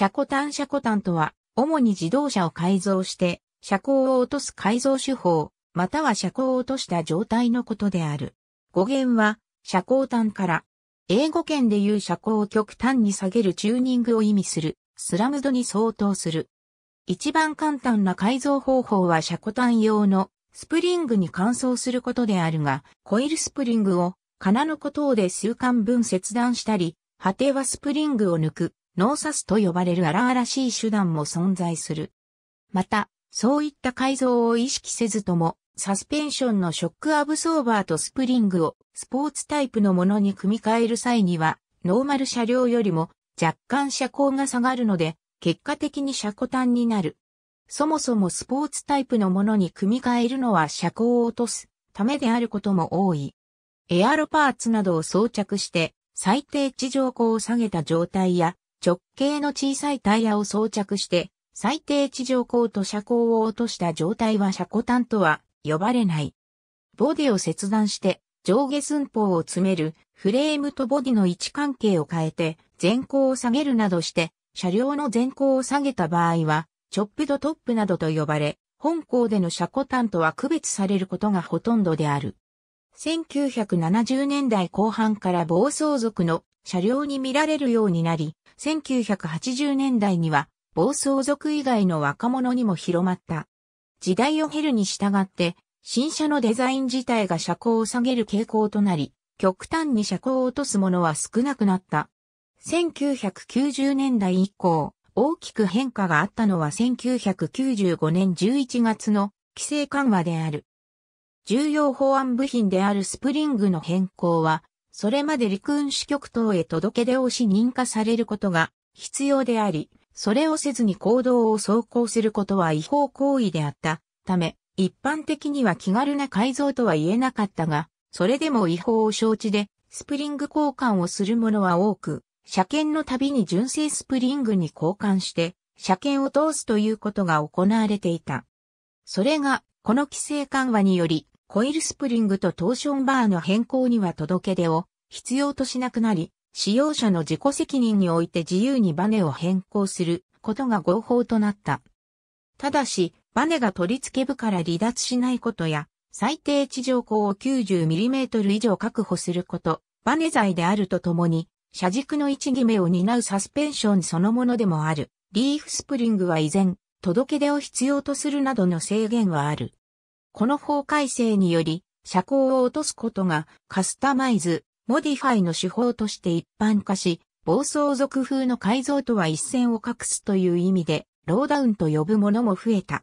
車庫端車庫端とは、主に自動車を改造して、車高を落とす改造手法、または車高を落とした状態のことである。語源は、車高端から、英語圏でいう車高を極端に下げるチューニングを意味する、スラムドに相当する。一番簡単な改造方法は車庫端用のスプリングに乾燥することであるが、コイルスプリングを金のことで数間分切断したり、果てはスプリングを抜く、ノーサスと呼ばれる荒々しい手段も存在する。また、そういった改造を意識せずとも、サスペンションのショックアブソーバーとスプリングをスポーツタイプのものに組み替える際には、ノーマル車両よりも若干車高が下がるので、結果的に車庫端になる。そもそもスポーツタイプのものに組み替えるのは車高を落とすためであることも多い。エアロパーツなどを装着して最低地上高を下げた状態や直径の小さいタイヤを装着して、最低地上高と車高を落とした状態は車庫端とは呼ばれない。ボディを切断して上下寸法を詰めるフレームとボディの位置関係を変えて前高を下げるなどして車両の前高を下げた場合はチョップドトップなどと呼ばれ本校での車庫端とは区別されることがほとんどである。1970年代後半から暴走族の車両に見られるようになり、1980年代には暴走族以外の若者にも広まった。時代を経るに従って、新車のデザイン自体が車高を下げる傾向となり、極端に車高を落とすものは少なくなった。1990年代以降、大きく変化があったのは1995年11月の規制緩和である。重要法案部品であるスプリングの変更はそれまで陸運支局等へ届け出をし認可されることが必要であり、それをせずに行動を走行することは違法行為であったため、一般的には気軽な改造とは言えなかったが、それでも違法を承知で、スプリング交換をする者は多く、車検のたびに純正スプリングに交換して、車検を通すということが行われていた。それが、この規制緩和により、コイルスプリングとトーションバーの変更には届け出を必要としなくなり、使用者の自己責任において自由にバネを変更することが合法となった。ただし、バネが取り付け部から離脱しないことや、最低地上高を 90mm 以上確保すること、バネ材であるとともに、車軸の位置決めを担うサスペンションそのものでもある、リーフスプリングは依然、届け出を必要とするなどの制限はある。この法改正により、車高を落とすことがカスタマイズ、モディファイの手法として一般化し、暴走族風の改造とは一線を画すという意味で、ローダウンと呼ぶものも増えた。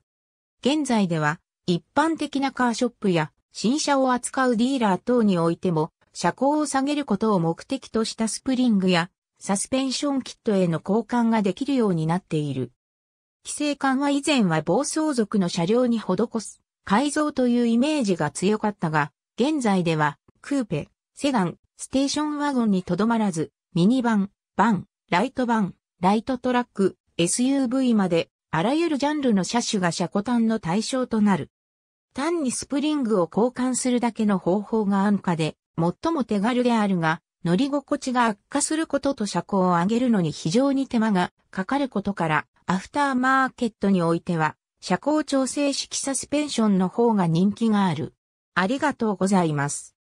現在では、一般的なカーショップや新車を扱うディーラー等においても、車高を下げることを目的としたスプリングやサスペンションキットへの交換ができるようになっている。規制緩は以前は暴走族の車両に施す改造というイメージが強かったが、現在では、クーペ、セダン、ステーションワゴンにとどまらず、ミニバン、バン、ライトバン、ライトトラック、SUV まで、あらゆるジャンルの車種が車庫端の対象となる。単にスプリングを交換するだけの方法が安価で、最も手軽であるが、乗り心地が悪化することと車庫を上げるのに非常に手間がかかることから、アフターマーケットにおいては、車高調整式サスペンションの方が人気がある。ありがとうございます。